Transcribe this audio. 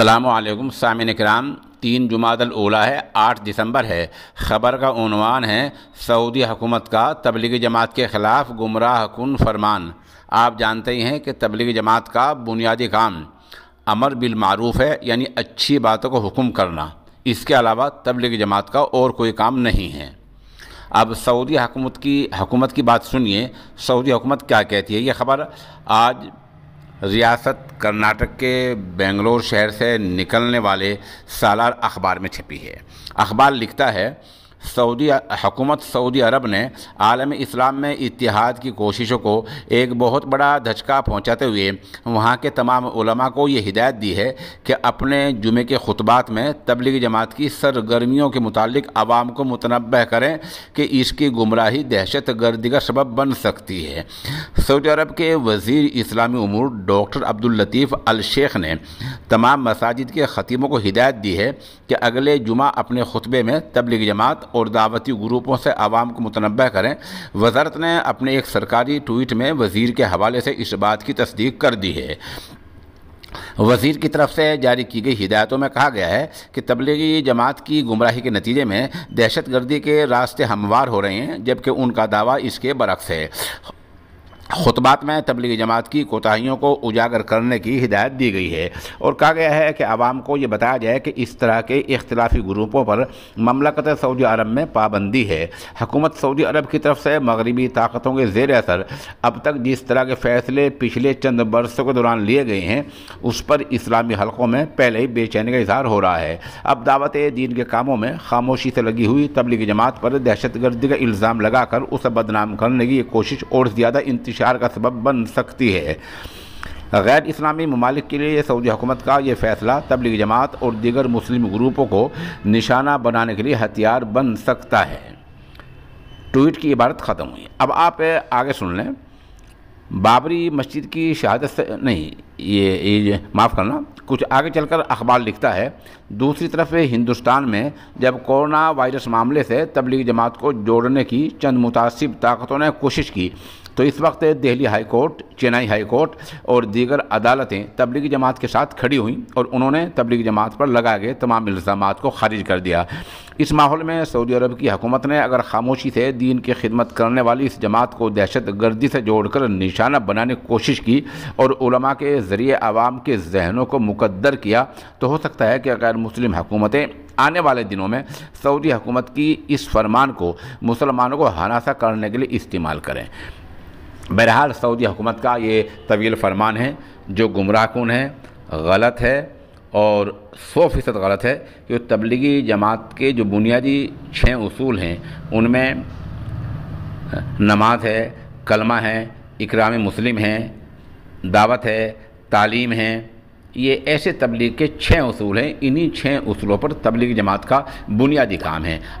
अल्लाम सामिन कराम तीन जुमादल ओला है आठ दिसंबर है ख़बर का उनवान है सऊदी हुकूमत का तबलीगी जमात के ख़िलाफ़ गुमराह कन फरमान आप जानते ही हैं कि तबलीगी जमात का बुनियादी काम अमर बिलमूफ है यानी अच्छी बातों को हुक्म करना इसके अलावा तबलीगी जमात का और कोई काम नहीं है अब सऊदी हुकूमत की हुकूमत की बात सुनिए सऊदी हुकूमत क्या कहती है ये ख़बर आज रियासत कर्नाटक के बेंगलोर शहर से निकलने वाले सालार अखबार में छपी है अखबार लिखता है सऊदी हुकूमत सऊदी अरब ने आलम इस्लाम में इतिहाद की कोशिशों को एक बहुत बड़ा धचका पहुंचाते हुए वहाँ के तमाम उलमा को ये हिदायत दी है कि अपने जुमे के खुतबात में तबलीगी जमात की सरगर्मियों के मुतालिक आवाम को मुतनब करें कि इसकी गुमराही दहशत गर्दी का सबब बन सकती है सऊदी अरब के वजीर इस्लामी उमूर डॉक्टर अब्दुल्लतीफ़ अलशेख अल शेख ने तमाम मसाजिद के ख़तीमों को हिदायत दी है कि अगले जुमा अपने खुतबे में तबलीग जमात और दावती ग्रुपों से आवाम को मुतनबह करें वजारत ने अपने एक सरकारी ट्वीट में वजीर के हवाले से इस बात की तस्दीक कर दी है वजीर की तरफ से जारी की गई हिदायतों में कहा गया है कि तबलीगी जमात की गुमराही के नतीजे में दहशत गर्दी के रास्ते हमवार हो रहे हैं जबकि उनका दावा इसके बरक्स है खुतबात में तबलीगी जमात की कोताहियों को उजागर करने की हिदायत दी गई है और कहा गया है कि आवाम को ये बताया जाए कि इस तरह के इख्तलाफी ग्रुपों पर ममलकत सऊदी अरब में पाबंदी है हकूमत सऊदी अरब की तरफ से मगरबी ताकतों के जेर असर अब तक जिस तरह के फैसले पिछले चंद बरसों के दौरान लिए गए हैं उस पर इस्लामी हलकों में पहले ही बेचैनी का इजहार हो रहा है अब दावत दीन के कामों में खामोशी से लगी हुई तबलीगी जमात पर दहशत गर्दी का इल्ज़ाम लगाकर उसे बदनाम करने की कोशिश और ज़्यादा इंतजार इंतशार का सबब बन सकती है गैर इस्लामी ममालिक के लिए सऊदी हुकूमत का ये फैसला तबलीग जमात और दीगर मुस्लिम ग्रुपों को निशाना बनाने के लिए हथियार बन सकता है ट्वीट की इबारत ख़त्म हुई अब आप आगे सुन लें बाबरी मस्जिद की शहादत से नहीं ये, ये माफ़ करना कुछ आगे चलकर अखबार लिखता है दूसरी तरफ हिंदुस्तान में जब कोरोना वायरस मामले से तबलीग जमात को जोड़ने की चंद मुतासिब ताकतों ने कोशिश की तो इस वक्त Delhi high court Chennai high court और दीगर अदालतें तबलीगी जमात के साथ खड़ी हुई और उन्होंने तबलीगी जमात पर लगाए गए तमाम इल्ज़ाम को खारिज कर दिया इस माहौल में सऊदी अरब की हुकूमत ने अगर खामोशी से दीन की खिदमत करने वाली इस जमात को दहशत गर्दी से जोड़कर निशाना बनाने की कोशिश की और उलमा के ज़रिए आवाम के जहनों को मुकद्दर किया तो हो सकता है कि गैर मुस्लिम हुकूमतें आने वाले दिनों में सऊदी हुकूमत की इस फरमान को मुसलमानों को हनासा करने के लिए इस्तेमाल करें बहरहाल सऊदी हुकूमत का ये तवील फरमान है जो गुमराह कन है गलत है और सौ फ़ीसद गलत है कि तबलीगी जमात के जो बुनियादी छः असूल हैं उनमें नमाज है कलमा है इकराम मुस्लिम है दावत है तालीम है ये ऐसे तबलीग के छः असूल हैं इन्हीं छः असूलों पर तबलीग जमात का बुनियादी काम है